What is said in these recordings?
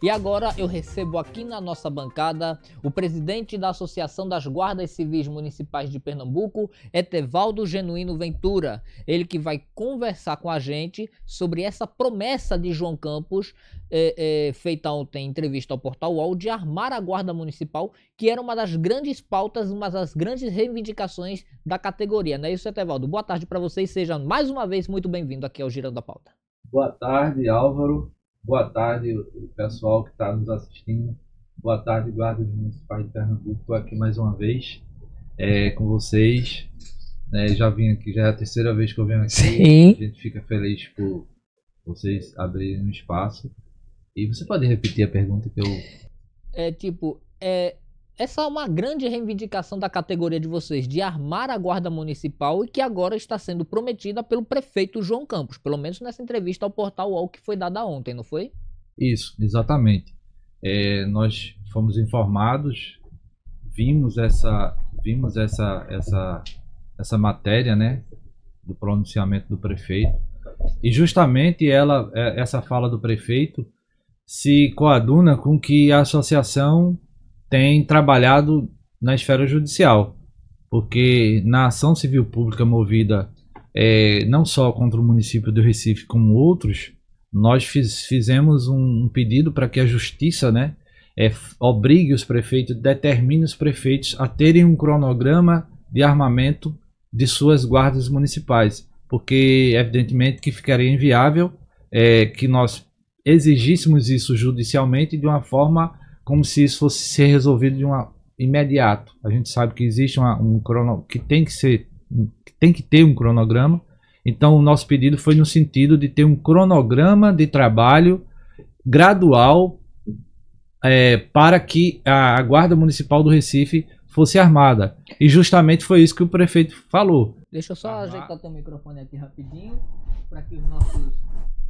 E agora eu recebo aqui na nossa bancada o presidente da Associação das Guardas Civis Municipais de Pernambuco, Etevaldo Genuíno Ventura. Ele que vai conversar com a gente sobre essa promessa de João Campos, é, é, feita ontem em entrevista ao Portal UOL, de armar a Guarda Municipal, que era uma das grandes pautas, uma das grandes reivindicações da categoria. Não é isso, Etevaldo? Boa tarde para vocês. Seja mais uma vez muito bem-vindo aqui ao Girando a Pauta. Boa tarde, Álvaro. Boa tarde, pessoal que está nos assistindo. Boa tarde, guardas municipais de Pernambuco. Estou aqui mais uma vez é, com vocês. É, já vim aqui, já é a terceira vez que eu venho aqui. Sim. A gente fica feliz por vocês abrirem um espaço. E você pode repetir a pergunta que eu. É tipo, é, essa é uma grande reivindicação da categoria de vocês, de armar a guarda municipal e que agora está sendo prometida pelo prefeito João Campos, pelo menos nessa entrevista ao portal UOL que foi dada ontem, não foi? Isso, exatamente. É, nós fomos informados, vimos essa, vimos essa, essa, essa matéria, né, do pronunciamento do prefeito, e justamente ela, é, essa fala do prefeito se coaduna com que a associação tem trabalhado na esfera judicial, porque na ação civil pública movida é, não só contra o município do Recife, como outros, nós fiz, fizemos um, um pedido para que a justiça né, é, obrigue os prefeitos, determine os prefeitos a terem um cronograma de armamento de suas guardas municipais, porque evidentemente que ficaria inviável é, que nós exigíssemos isso judicialmente de uma forma como se isso fosse ser resolvido de uma imediato. A gente sabe que existe uma, um crono, que tem que ser que tem que ter um cronograma. Então o nosso pedido foi no sentido de ter um cronograma de trabalho gradual é, para que a, a guarda municipal do Recife fosse armada. E justamente foi isso que o prefeito falou. Deixa eu só Armar. Tá ajeitar teu microfone aqui rapidinho para que os nossos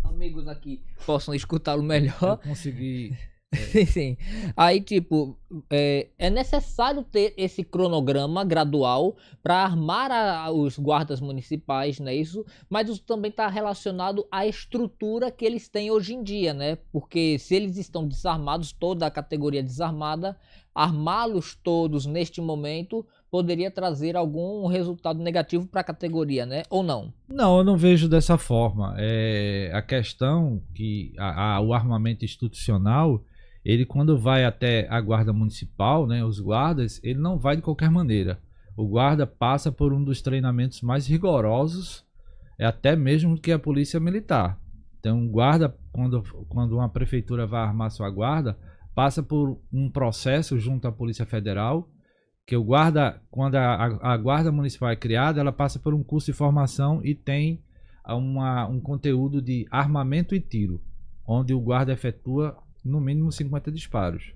amigos aqui possam escutá-lo melhor. Eu consegui Sim, sim. Aí, tipo, é, é, necessário ter esse cronograma gradual para armar a, os guardas municipais, né? Isso, mas isso também está relacionado à estrutura que eles têm hoje em dia, né? Porque se eles estão desarmados, toda a categoria desarmada, armá-los todos neste momento poderia trazer algum resultado negativo para a categoria, né? Ou não? Não, eu não vejo dessa forma. É, a questão que a, a, o armamento institucional ele quando vai até a guarda municipal, né, os guardas, ele não vai de qualquer maneira. O guarda passa por um dos treinamentos mais rigorosos, é até mesmo que a polícia militar. Então, o guarda quando quando uma prefeitura vai armar sua guarda, passa por um processo junto à Polícia Federal, que o guarda, quando a, a, guarda municipal é criada, ela passa por um curso de formação e tem uma, um conteúdo de armamento e tiro, onde o guarda efetua no mínimo 50 disparos.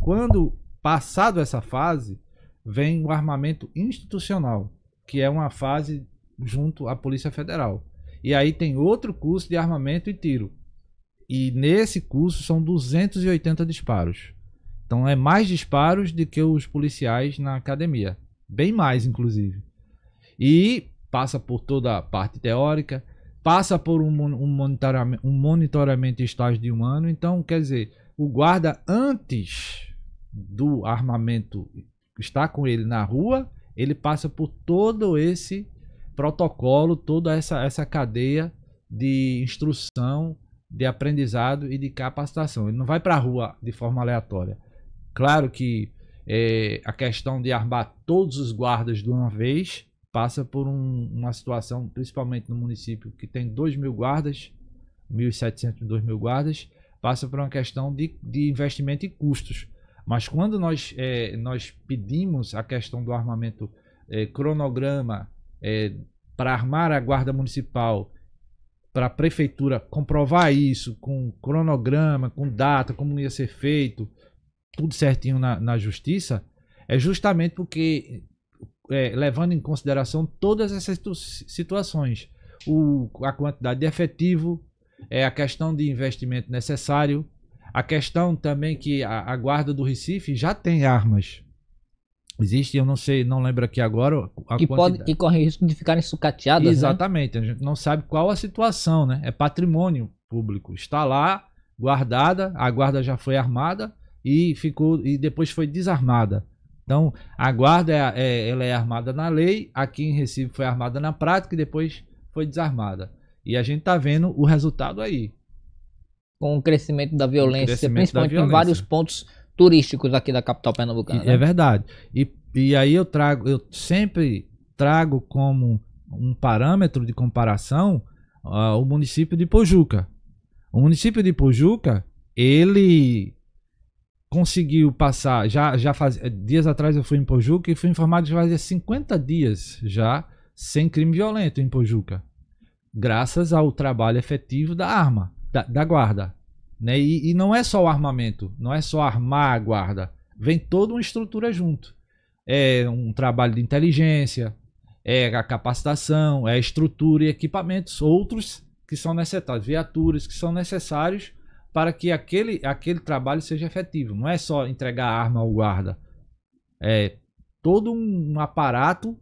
Quando passado essa fase, vem o armamento institucional, que é uma fase junto à Polícia Federal. E aí tem outro curso de armamento e tiro. E nesse curso são 280 disparos. Então é mais disparos do que os policiais na academia. Bem mais, inclusive. E passa por toda a parte teórica, passa por um, um, monitoramento, um monitoramento estágio de um ano. Então, quer dizer, o guarda, antes do armamento estar com ele na rua, ele passa por todo esse protocolo, toda essa, essa cadeia de instrução, de aprendizado e de capacitação. Ele não vai para a rua de forma aleatória. Claro que é, a questão de armar todos os guardas de uma vez passa por um, uma situação, principalmente no município que tem 2 mil guardas, 1.700, 2 mil guardas, passa por uma questão de, de investimento e custos. Mas quando nós, é, nós pedimos a questão do armamento é, cronograma é, para armar a guarda municipal, para a prefeitura comprovar isso com cronograma, com data, como ia ser feito, tudo certinho na, na justiça, é justamente porque é, levando em consideração todas essas situações. O, a quantidade de efetivo, é, a questão de investimento necessário, a questão também que a, a, guarda do Recife já tem armas. Existe, eu não sei, não lembro aqui agora. que, pode, que corre risco de ficarem sucateadas. Né? Exatamente, né? a gente não sabe qual a situação, né? É patrimônio público. Está lá, guardada, a guarda já foi armada e ficou e depois foi desarmada. Então, a guarda é, é, ela é armada na lei, aqui em Recife foi armada na prática e depois foi desarmada. E a gente está vendo o resultado aí. Com o crescimento da violência, crescimento principalmente da violência. em vários pontos turísticos aqui da capital pernambucana. E, né? É verdade. E, e aí eu trago, eu sempre trago como um parâmetro de comparação uh, o município de Pojuca. O município de Pojuca, ele conseguiu passar, já, já faz, dias atrás eu fui em Pojuca e fui informado que fazia 50 dias já sem crime violento em Pojuca, graças ao trabalho efetivo da arma, da, da guarda. Né? E, e, não é só o armamento, não é só armar a guarda, vem toda uma estrutura junto. É um trabalho de inteligência, é a capacitação, é a estrutura e equipamentos, outros que são necessários, viaturas que são necessários para que aquele, aquele trabalho seja efetivo. Não é só entregar a arma ao guarda. É todo um aparato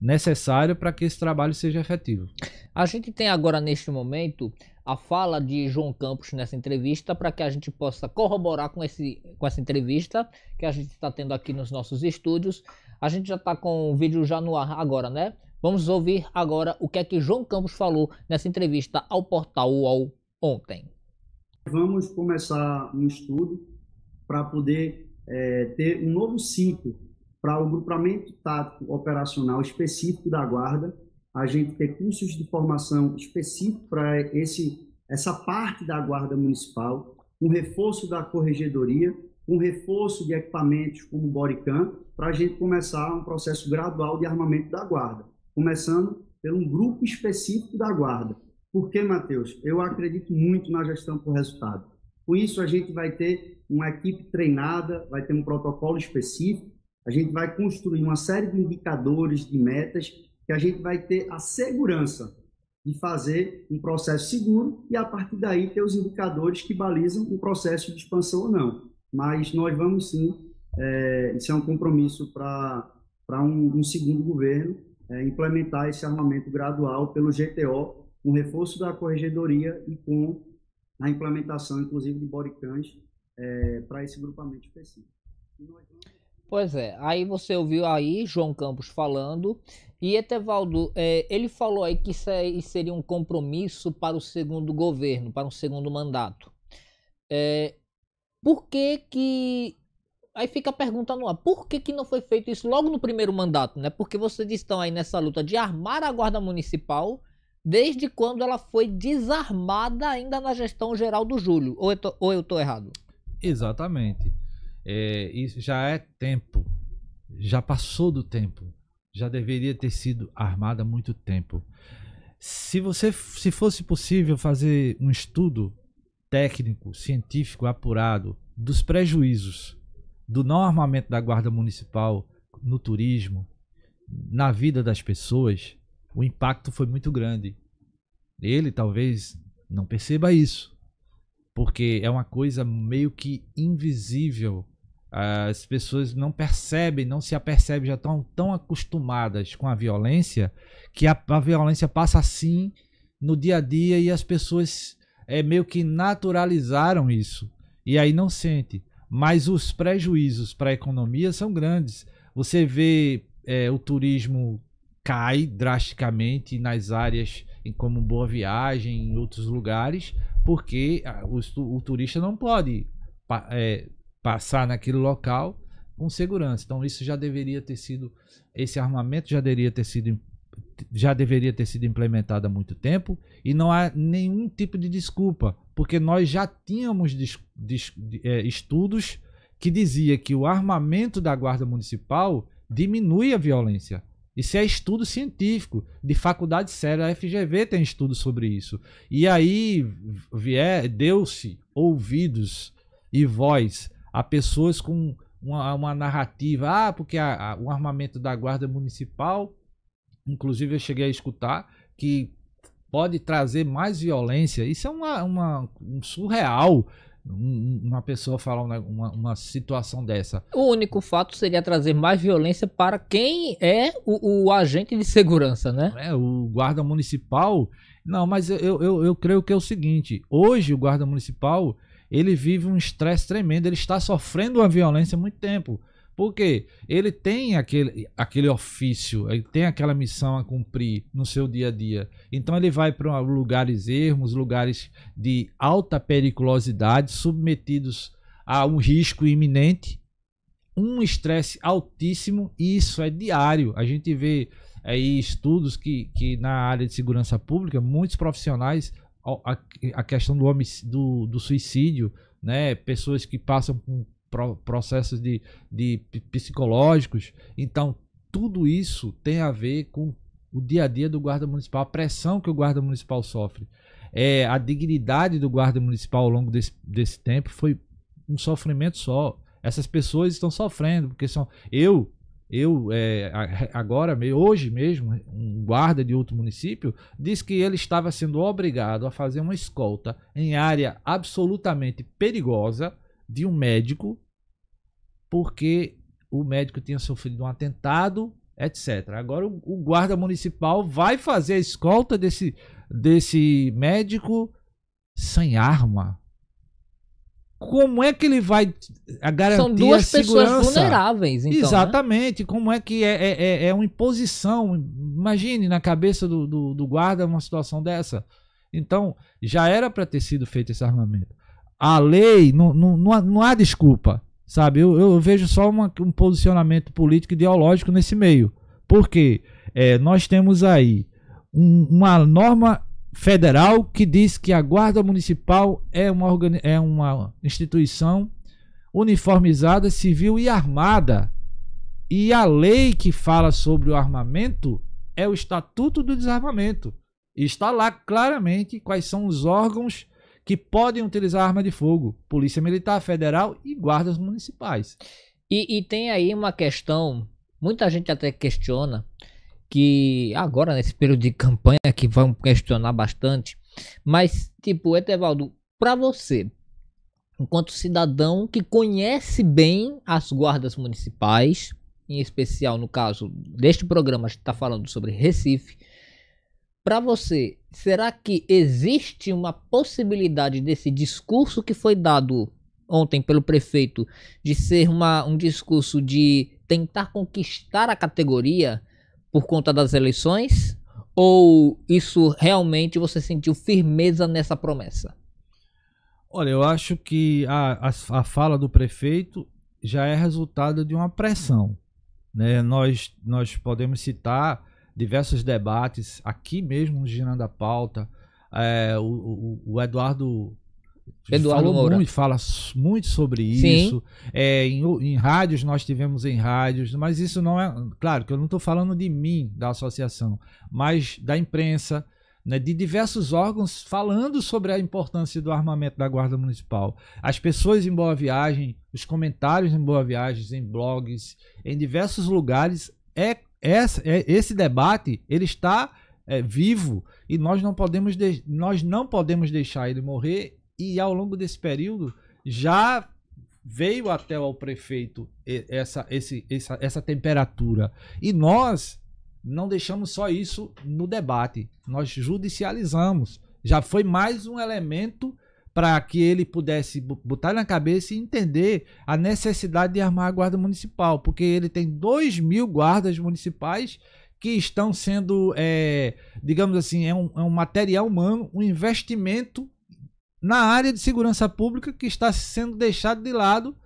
necessário para que esse trabalho seja efetivo. A gente tem agora, neste momento, a fala de João Campos nessa entrevista para que a gente possa corroborar com, esse, com essa entrevista que a gente está tendo aqui nos nossos estúdios. A gente já está com o vídeo já no ar agora, né? Vamos ouvir agora o que é que João Campos falou nessa entrevista ao portal UOL ontem. Vamos começar um estudo para poder é, ter um novo ciclo para o grupamento tático operacional específico da Guarda, a gente ter cursos de formação específico para esse essa parte da Guarda Municipal, um reforço da corregedoria, um reforço de equipamentos como o Boricam, para a gente começar um processo gradual de armamento da Guarda, começando pelo um grupo específico da Guarda. Porque, Matheus, eu acredito muito na gestão por resultado. Com isso, a gente vai ter uma equipe treinada, vai ter um protocolo específico, a gente vai construir uma série de indicadores, de metas, que a gente vai ter a segurança de fazer um processo seguro e, a partir daí, ter os indicadores que balizam o um processo de expansão ou não. Mas nós vamos sim, é, isso é um compromisso para um, um segundo governo, é, implementar esse armamento gradual pelo GTO com o reforço da corregedoria e com a implementação, inclusive, de bodycams é, para esse grupamento específico. Pois é, aí você ouviu aí João Campos falando, e Etevaldo, é, ele falou aí que isso aí é, seria um compromisso para o segundo governo, para um segundo mandato. É, por que que... Aí fica a pergunta no ar, por que que não foi feito isso logo no primeiro mandato, né? Porque vocês estão aí nessa luta de armar a guarda municipal desde quando ela foi desarmada ainda na gestão geral do Júlio. Ou eu estou errado? Exatamente. É, isso já é tempo. Já passou do tempo. Já deveria ter sido armada há muito tempo. Se você, se fosse possível fazer um estudo técnico, científico, apurado dos prejuízos do não armamento da guarda municipal no turismo, na vida das pessoas, o impacto foi muito grande. Ele talvez não perceba isso, porque é uma coisa meio que invisível. As pessoas não percebem, não se apercebem, já estão tão acostumadas com a violência que a, a violência passa assim no dia a dia e as pessoas é, meio que naturalizaram isso e aí não sente. Mas os prejuízos para a economia são grandes. Você vê é, o turismo cai drasticamente nas áreas em como Boa Viagem, em outros lugares, porque ah, o, o turista não pode é, passar naquele local com segurança. Então isso já deveria ter sido esse armamento já deveria ter sido já deveria ter sido implementado há muito tempo e não há nenhum tipo de desculpa, porque nós já tínhamos é, estudos que dizia que o armamento da guarda municipal diminui a violência. Isso é estudo científico, de faculdade séria. A FGV tem estudo sobre isso. E aí vier, deu-se ouvidos e voz a pessoas com uma, uma narrativa. Ah, porque a, a, o armamento da Guarda Municipal, inclusive eu cheguei a escutar, que pode trazer mais violência. Isso é uma, uma um surreal uma pessoa falar uma, uma, uma, situação dessa. O único fato seria trazer mais violência para quem é o, o agente de segurança, né? É, o guarda municipal. Não, mas eu, eu, eu creio que é o seguinte: hoje o guarda municipal ele vive um estresse tremendo, ele está sofrendo uma violência há muito tempo. Porque ele tem aquele, aquele ofício, ele tem aquela missão a cumprir no seu dia a dia. Então ele vai para lugares ermos, lugares de alta periculosidade, submetidos a um risco iminente, um estresse altíssimo, e isso é diário. A gente vê aí é, estudos que, que na área de segurança pública, muitos profissionais, a, a questão do, do, do suicídio, né? pessoas que passam por processos de, de psicológicos. Então, tudo isso tem a ver com o dia a dia do guarda municipal, a pressão que o guarda municipal sofre. É, a dignidade do guarda municipal ao longo desse, desse tempo foi um sofrimento só. Essas pessoas estão sofrendo, porque são. Eu, eu é, agora, hoje mesmo, um guarda de outro município disse que ele estava sendo obrigado a fazer uma escolta em área absolutamente perigosa de um médico porque o médico tinha sofrido um atentado, etc. Agora o, o guarda municipal vai fazer a escolta desse, desse médico sem arma. Como é que ele vai garantir São duas a segurança? pessoas vulneráveis, então, né? Exatamente. Né? Como é que é, é, é, é, uma imposição? Imagine na cabeça do, do, do guarda uma situação dessa. Então, já era para ter sido feito esse armamento a lei, não, não, não, há, desculpa, sabe? Eu, eu vejo só uma, um posicionamento político ideológico nesse meio. Porque é, nós temos aí um, uma norma federal que diz que a Guarda Municipal é uma, é uma instituição uniformizada, civil e armada. E a lei que fala sobre o armamento é o Estatuto do Desarmamento. E está lá claramente quais são os órgãos que podem utilizar arma de fogo, Polícia Militar Federal e guardas municipais. E, e tem aí uma questão, muita gente até questiona, que agora nesse período de campanha que vão questionar bastante, mas tipo, Etevaldo, para você, enquanto cidadão que conhece bem as guardas municipais, em especial no caso deste programa, a gente está falando sobre Recife, para você, será que existe uma possibilidade desse discurso que foi dado ontem pelo prefeito de ser uma, um discurso de tentar conquistar a categoria por conta das eleições? Ou isso realmente você sentiu firmeza nessa promessa? Olha, eu acho que a, a, a fala do prefeito já é resultado de uma pressão. Né? Nós, nós podemos citar diversos debates, aqui mesmo Girando a Pauta. É, o, o, o, Eduardo. Eduardo falou Muito, fala muito sobre isso. É, em, em, rádios, nós tivemos em rádios, mas isso não é. Claro que eu não estou falando de mim, da associação, mas da imprensa, né, de diversos órgãos falando sobre a importância do armamento da Guarda Municipal. As pessoas em Boa Viagem, os comentários em Boa Viagem, em blogs, em diversos lugares, é essa, é, esse debate ele está é, vivo e nós não podemos nós não podemos deixar ele morrer e ao longo desse período já veio até ao prefeito essa, esse, essa, essa temperatura e nós não deixamos só isso no debate nós judicializamos já foi mais um elemento para que ele pudesse botar na cabeça e entender a necessidade de armar a guarda municipal, porque ele tem 2 mil guardas municipais que estão sendo, é, digamos assim, é um, é um material humano, um investimento na área de segurança pública que está sendo deixado de lado,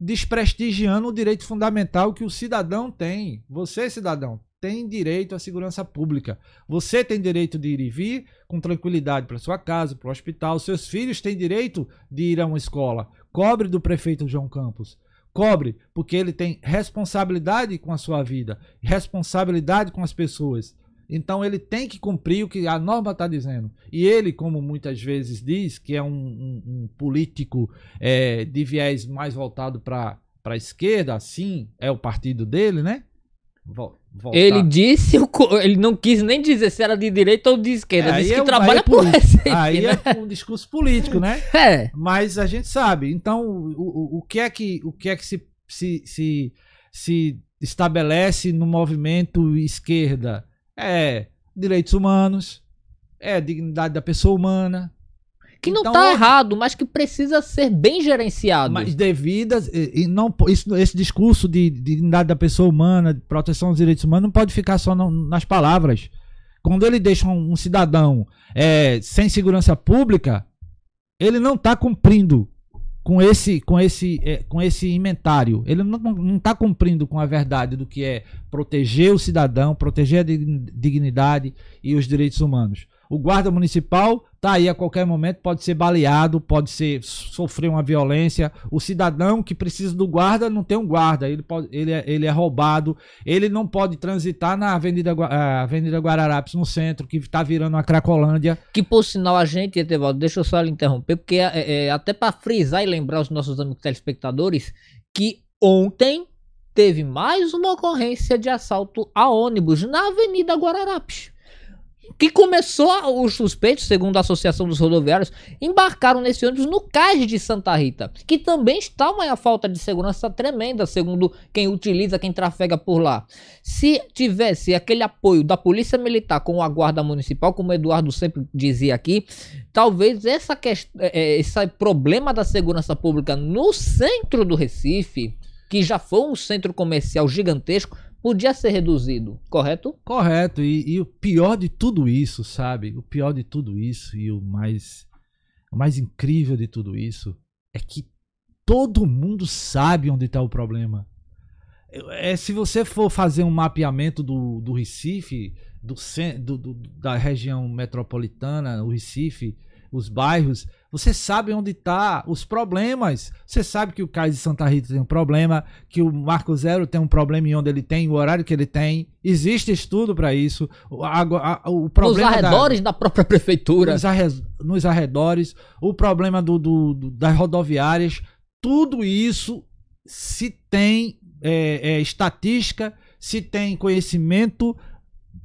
desprestigiando o direito fundamental que o cidadão tem. Você, cidadão, tem direito à segurança pública. Você tem direito de ir e vir com tranquilidade para sua casa, para o hospital. Seus filhos têm direito de ir a uma escola. Cobre do prefeito João Campos. Cobre, porque ele tem responsabilidade com a sua vida, responsabilidade com as pessoas. Então ele tem que cumprir o que a norma está dizendo. E ele, como muitas vezes diz, que é um, um, um político é, de viés mais voltado para a esquerda, assim é o partido dele, né? Voltar. Ele disse, ele não quis nem dizer se era de direita ou de esquerda. É, disse que é, trabalha é por Aí né? é um discurso político, né? É. Mas a gente sabe. Então, o, o, o que é que, o que, é que se, se, se, se estabelece no movimento esquerda? É direitos humanos, é dignidade da pessoa humana, que não está então, errado, mas que precisa ser bem gerenciado. Mas devidas, e, e não, isso, esse discurso de, de dignidade da pessoa humana, de proteção dos direitos humanos, não pode ficar só no, nas palavras. Quando ele deixa um, um cidadão é, sem segurança pública, ele não está cumprindo com esse, com esse, é, com esse inventário. Ele não está cumprindo com a verdade do que é proteger o cidadão, proteger a dignidade e os direitos humanos. O guarda municipal está aí a qualquer momento, pode ser baleado, pode ser sofrer uma violência. O cidadão que precisa do guarda não tem um guarda, ele, pode, ele, é, ele é roubado, ele não pode transitar na Avenida, Avenida Guararapes, no centro, que está virando uma Cracolândia. Que por sinal a gente, Etevaldo, deixa eu só lhe interromper, porque é, é, é até para frisar e lembrar os nossos amigos telespectadores que ontem teve mais uma ocorrência de assalto a ônibus na Avenida Guararapes que começou, os suspeitos, segundo a Associação dos Rodoviários, embarcaram nesse ônibus no cais de Santa Rita, que também está uma falta de segurança tremenda, segundo quem utiliza, quem trafega por lá. Se tivesse aquele apoio da Polícia Militar com a Guarda Municipal, como o Eduardo sempre dizia aqui, talvez essa é, é, esse problema da segurança pública no centro do Recife, que já foi um centro comercial gigantesco, podia ser reduzido, correto? Correto. E, e, o pior de tudo isso, sabe? O pior de tudo isso e o mais, o mais incrível de tudo isso é que todo mundo sabe onde está o problema. É, se você for fazer um mapeamento do, do Recife, do, do, do da região metropolitana, o Recife, os bairros, você sabe onde está os problemas. Você sabe que o Caio de Santa Rita tem um problema, que o Marco Zero tem um problema em onde ele tem, o horário que ele tem. Existe estudo para isso. O, a, a, o problema nos arredores da, da própria prefeitura. Nos, arre, nos arredores. O problema do, do, do, das rodoviárias. Tudo isso se tem é, é, estatística, se tem conhecimento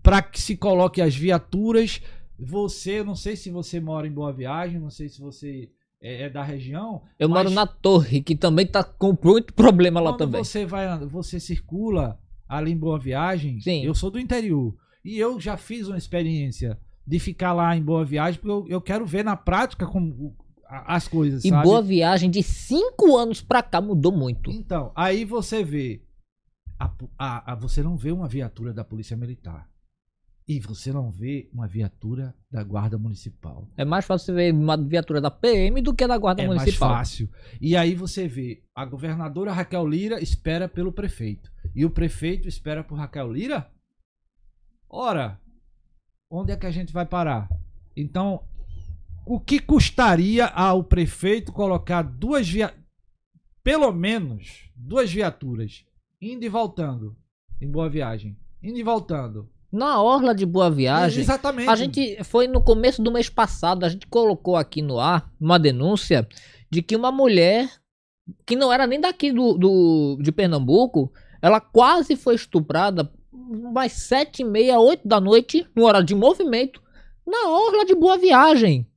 para que se coloque as viaturas você, eu não sei se você mora em Boa Viagem, não sei se você é, é da região. Eu mas... moro na Torre, que também tá com muito problema lá Quando também. Você vai, você circula ali em Boa Viagem. Sim. Eu sou do interior e eu já fiz uma experiência de ficar lá em Boa Viagem, porque eu, eu quero ver na prática como as coisas. E sabe? Boa Viagem de cinco anos pra cá mudou muito. Então, aí você vê. A, a, a, você não vê uma viatura da Polícia Militar e você não vê uma viatura da Guarda Municipal. É mais fácil você ver uma viatura da PM do que da Guarda é Municipal. É mais fácil. E aí você vê a governadora Raquel Lira espera pelo prefeito e o prefeito espera por Raquel Lira? Ora, onde é que a gente vai parar? Então, o que custaria ao prefeito colocar duas via pelo menos duas viaturas indo e voltando em Boa Viagem, indo e voltando na Orla de Boa Viagem. Exatamente. A gente foi no começo do mês passado, a gente colocou aqui no ar uma denúncia de que uma mulher que não era nem daqui do, do de Pernambuco, ela quase foi estuprada mais sete e meia, oito da noite, no horário de movimento, na Orla de Boa Viagem.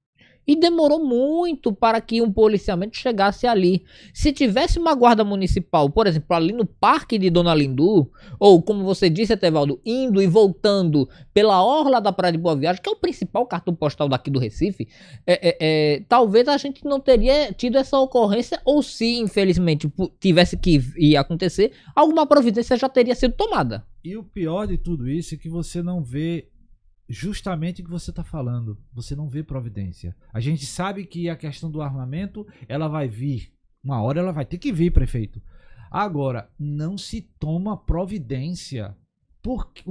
E demorou muito para que um policiamento chegasse ali. Se tivesse uma guarda municipal, por exemplo, ali no parque de Dona Lindu, ou como você disse, Etevaldo, indo e voltando pela orla da Praia de Boa Viagem, que é o principal cartão postal daqui do Recife, é, é, é, talvez a gente não teria tido essa ocorrência, ou se, infelizmente, tivesse que ir acontecer, alguma providência já teria sido tomada. E o pior de tudo isso é que você não vê justamente o que você está falando. Você não vê providência. A gente sabe que a questão do armamento ela vai vir. Uma hora ela vai ter que vir, prefeito. Agora, não se toma providência. Porque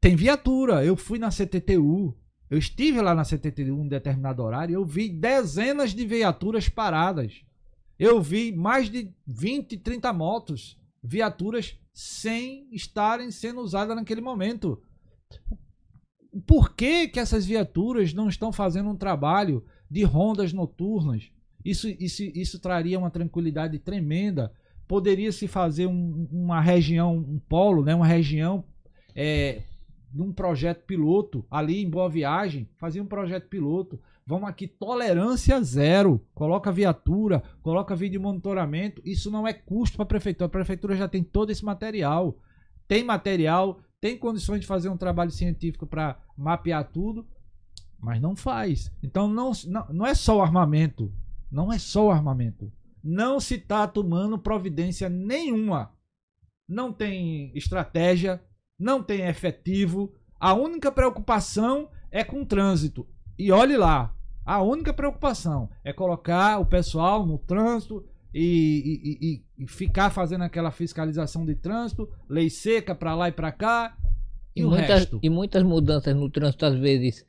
tem viatura. Eu fui na CTTU. Eu estive lá na CTTU em um determinado horário. Eu vi dezenas de viaturas paradas. Eu vi mais de 20, 30 motos, viaturas sem estarem sendo usadas naquele momento por que, que essas viaturas não estão fazendo um trabalho de rondas noturnas? Isso, isso, isso traria uma tranquilidade tremenda. Poderia se fazer um, uma região, um polo, né? uma região é, um projeto piloto ali em Boa Viagem, fazer um projeto piloto. Vamos aqui, tolerância zero. Coloca viatura, coloca vídeo monitoramento. Isso não é custo para a prefeitura. A prefeitura já tem todo esse material. Tem material, tem condições de fazer um trabalho científico para mapear tudo, mas não faz. Então não, não, não é só o armamento. Não é só o armamento. Não se está tomando providência nenhuma. Não tem estratégia, não tem efetivo. A única preocupação é com o trânsito. E olhe lá, a única preocupação é colocar o pessoal no trânsito e, e, e, e ficar fazendo aquela fiscalização de trânsito, lei seca para lá e para cá, e, e muitas, resto? E muitas mudanças no trânsito, às vezes,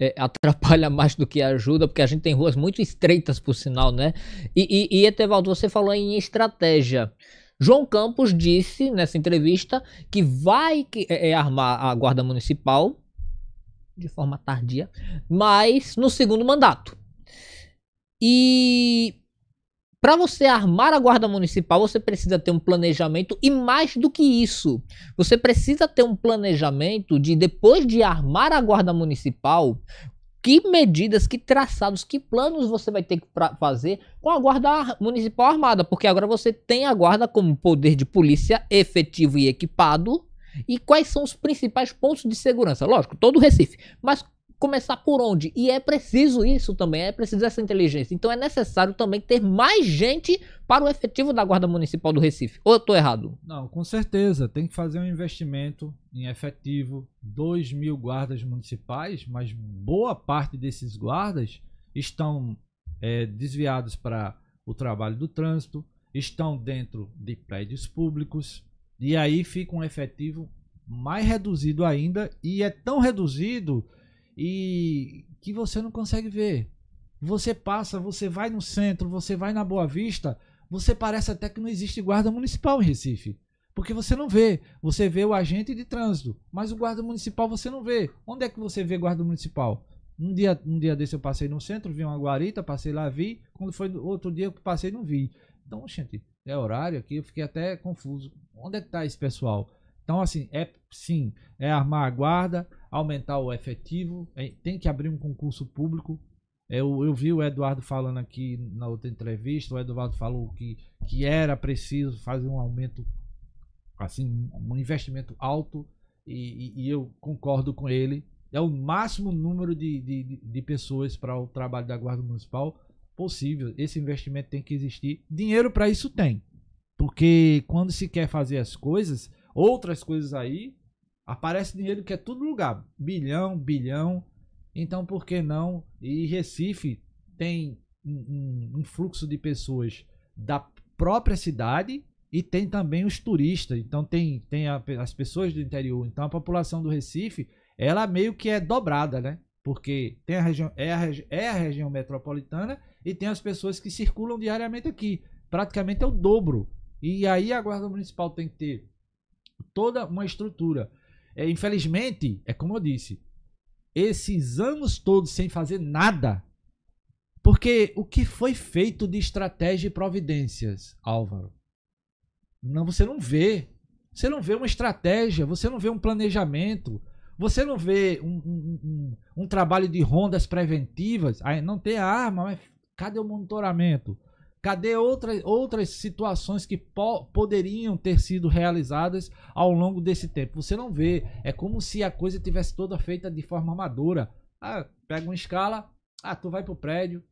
é, atrapalha mais do que ajuda, porque a gente tem ruas muito estreitas, por sinal, né? E, e, e Etevaldo, você falou em estratégia. João Campos disse nessa entrevista que vai que, é, é armar a Guarda Municipal de forma tardia, mas no segundo mandato. E para você armar a guarda municipal, você precisa ter um planejamento e mais do que isso, você precisa ter um planejamento de depois de armar a guarda municipal, que medidas, que traçados, que planos você vai ter que fazer com a guarda municipal armada, porque agora você tem a guarda como poder de polícia efetivo e equipado. E quais são os principais pontos de segurança? Lógico, todo o Recife. Mas começar por onde? E é preciso isso também, é preciso essa inteligência. Então é necessário também ter mais gente para o efetivo da Guarda Municipal do Recife. Ou eu estou errado? Não, com certeza. Tem que fazer um investimento em efetivo. 2 mil guardas municipais, mas boa parte desses guardas estão é, desviados para o trabalho do trânsito, estão dentro de prédios públicos, e aí fica um efetivo mais reduzido ainda, e é tão reduzido e que você não consegue ver. Você passa, você vai no centro, você vai na Boa Vista, você parece até que não existe guarda municipal em Recife. Porque você não vê. Você vê o agente de trânsito, mas o guarda municipal você não vê. Onde é que você vê guarda municipal? Um dia, um dia desse eu passei no centro, vi uma guarita, passei lá, vi. Quando foi outro dia que passei, não vi. Então, gente, é horário aqui, eu fiquei até confuso. Onde é que tá esse pessoal? Então, assim, é sim, é armar a guarda, aumentar o efetivo, é, tem que abrir um concurso público. Eu, eu vi o Eduardo falando aqui na outra entrevista, o Eduardo falou que, que era preciso fazer um aumento, assim, um investimento alto, e, e, e eu concordo com ele. É o máximo número de, de, de pessoas para o trabalho da Guarda Municipal possível. Esse investimento tem que existir. Dinheiro para isso tem. Porque quando se quer fazer as coisas, outras coisas aí, aparece dinheiro que é todo lugar. Bilhão, bilhão. Então por que não? E Recife tem um, um, um fluxo de pessoas da própria cidade e tem também os turistas. Então tem, tem a, as pessoas do interior. Então a população do Recife, ela meio que é dobrada, né? Porque tem a região, é, a, é a região metropolitana e tem as pessoas que circulam diariamente aqui. Praticamente é o dobro. E aí a Guarda Municipal tem que ter toda uma estrutura. É, infelizmente, é como eu disse, esses anos todos sem fazer nada. Porque o que foi feito de estratégia e providências, Álvaro? Não, você não vê. Você não vê uma estratégia, você não vê um planejamento, você não vê um, um, um, um trabalho de rondas preventivas. Aí não tem arma, mas cadê o monitoramento? Cadê outra, outras situações que po poderiam ter sido realizadas ao longo desse tempo? Você não vê. É como se a coisa tivesse toda feita de forma amadora. Ah, pega uma escala, ah, tu vai pro prédio,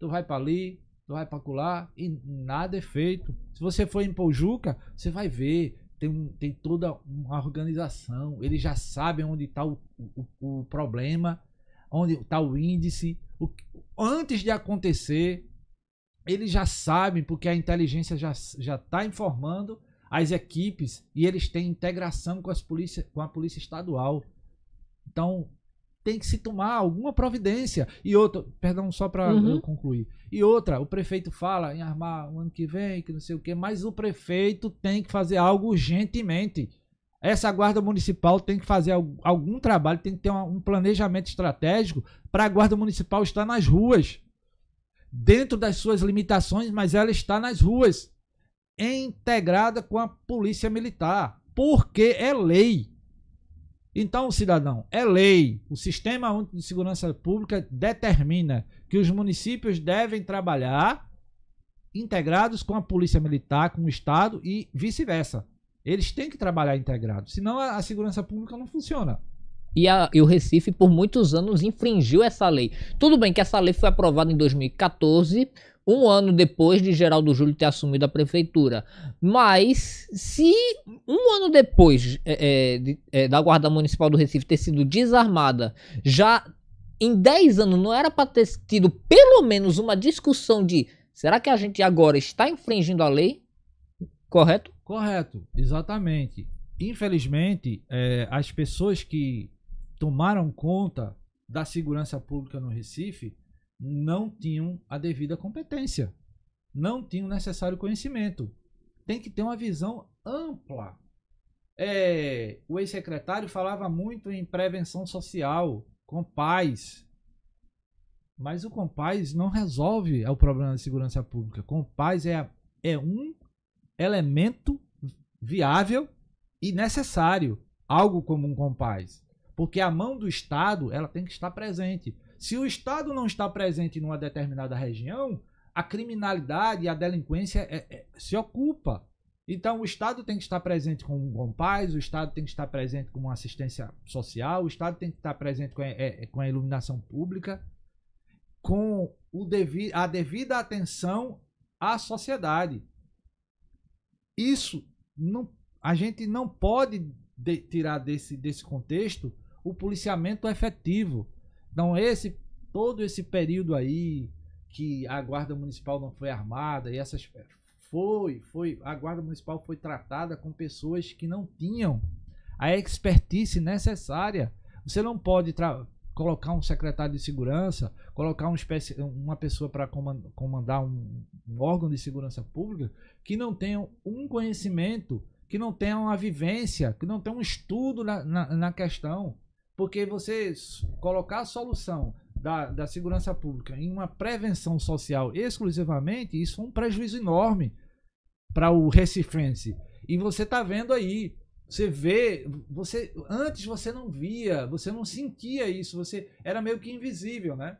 tu vai para ali, tu vai para colar e nada é feito. Se você for em Pojuca, você vai ver, tem, tem toda uma organização, eles já sabem onde está o, o, o, problema, onde está o índice. O, antes de acontecer, eles já sabem, porque a inteligência já está informando as equipes e eles têm integração com, as polícia, com a polícia estadual. Então, tem que se tomar alguma providência. E outra, perdão, só para uhum. eu concluir. E outra, o prefeito fala em armar o ano que vem, que não sei o quê, mas o prefeito tem que fazer algo urgentemente. Essa guarda municipal tem que fazer algum trabalho, tem que ter um planejamento estratégico para a guarda municipal estar nas ruas dentro das suas limitações, mas ela está nas ruas, integrada com a polícia militar, porque é lei. Então, cidadão, é lei. O Sistema Único de Segurança Pública determina que os municípios devem trabalhar integrados com a Polícia Militar, com o Estado e vice-versa. Eles têm que trabalhar integrados, senão a, a segurança pública não funciona. E, a, e, o Recife, por muitos anos, infringiu essa lei. Tudo bem que essa lei foi aprovada em 2014, um ano depois de Geraldo Júlio ter assumido a prefeitura. Mas, se um ano depois é, é, é, da Guarda Municipal do Recife ter sido desarmada, já em 10 anos não era para ter tido pelo menos uma discussão de será que a gente agora está infringindo a lei? Correto? Correto, exatamente. Infelizmente, é, as pessoas que tomaram conta da segurança pública no Recife não tinham a devida competência, não tinham o necessário conhecimento. Tem que ter uma visão ampla. É, o ex-secretário falava muito em prevenção social, compaz. Mas o compaz não resolve o problema da segurança pública. Compaz é, é um elemento viável e necessário, algo como um compaz. Porque a mão do Estado ela tem que estar presente. Se o Estado não está presente numa determinada região, a criminalidade e a delinquência é, é, se ocupa. Então, o Estado tem que estar presente com um bom paz, o Estado tem que estar presente com uma assistência social, o Estado tem que estar presente com a, é, é com a iluminação pública, com o devi, a devida atenção à sociedade. Isso não, a gente não pode de, tirar desse, desse contexto o policiamento efetivo. Então, esse todo esse período aí que a guarda municipal não foi armada e essas foi, foi, a guarda municipal foi tratada com pessoas que não tinham a expertise necessária. Você não pode colocar um secretário de segurança, colocar um uma pessoa para comandar um, um órgão de segurança pública que não tenha um conhecimento, que não tenha uma vivência, que não tenha um estudo na, na, na questão. Porque você colocar a solução da, da segurança pública em uma prevenção social exclusivamente, isso é um prejuízo enorme para o recifense. E você está vendo aí, você vê, você antes você não via, você não sentia isso, você era meio que invisível, né?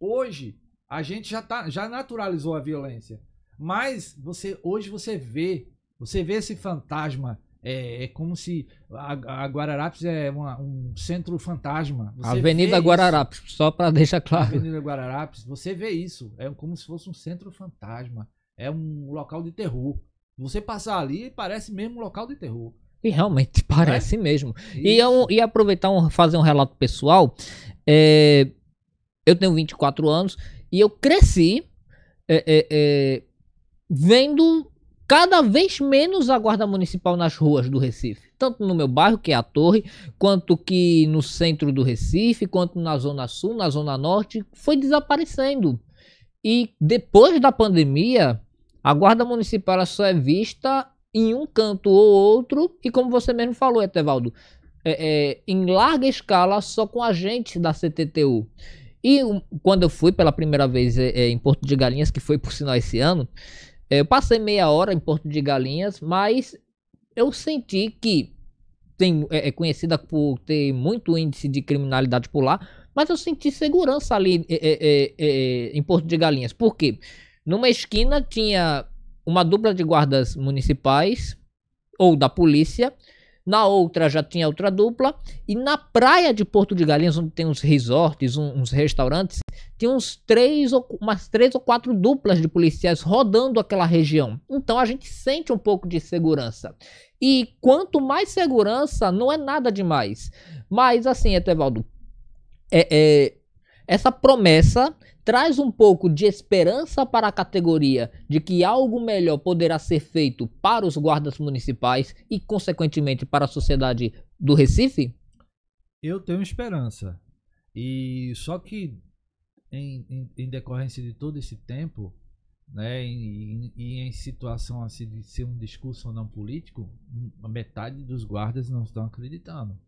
Hoje a gente já tá, já naturalizou a violência, mas você hoje você vê, você vê esse fantasma é, é como se a, a Guararapes é uma, um centro fantasma. Você Avenida Guararapes, isso. só para deixar claro. Avenida Guararapes, você vê isso. É como se fosse um centro fantasma. É um local de terror. Você passar ali parece mesmo um local de terror. E realmente parece é? mesmo. E, eu, é e aproveitar um, fazer um relato pessoal. É, eu tenho 24 anos e eu cresci é, é, é vendo cada vez menos a guarda municipal nas ruas do Recife. Tanto no meu bairro, que é a Torre, quanto que no centro do Recife, quanto na Zona Sul, na Zona Norte, foi desaparecendo. E depois da pandemia, a guarda municipal só é vista em um canto ou outro, e como você mesmo falou, Etevaldo, é, é, em larga escala só com agentes da CTTU. E quando eu fui pela primeira vez é, é, em Porto de Galinhas, que foi por sinal esse ano, é, eu passei meia hora em Porto de Galinhas, mas eu senti que tem, é, é conhecida por ter muito índice de criminalidade por lá, mas eu senti segurança ali é, é, é, é em Porto de Galinhas. Por quê? Numa esquina tinha uma dupla de guardas municipais ou da polícia na outra já tinha outra dupla, e na praia de Porto de Galinhas, onde tem uns resorts, uns restaurantes, tinha uns três ou, umas três ou quatro duplas de policiais rodando aquela região. Então a gente sente um pouco de segurança. E quanto mais segurança, não é nada demais. Mas assim, Etevaldo, é, é, essa promessa traz um pouco de esperança para a categoria de que algo melhor poderá ser feito para os guardas municipais e, consequentemente, para a sociedade do Recife? Eu tenho esperança. E só que, em, em, em decorrência de todo esse tempo, né, e, e, em situação assim de ser um discurso não político, hum, metade dos guardas não estão acreditando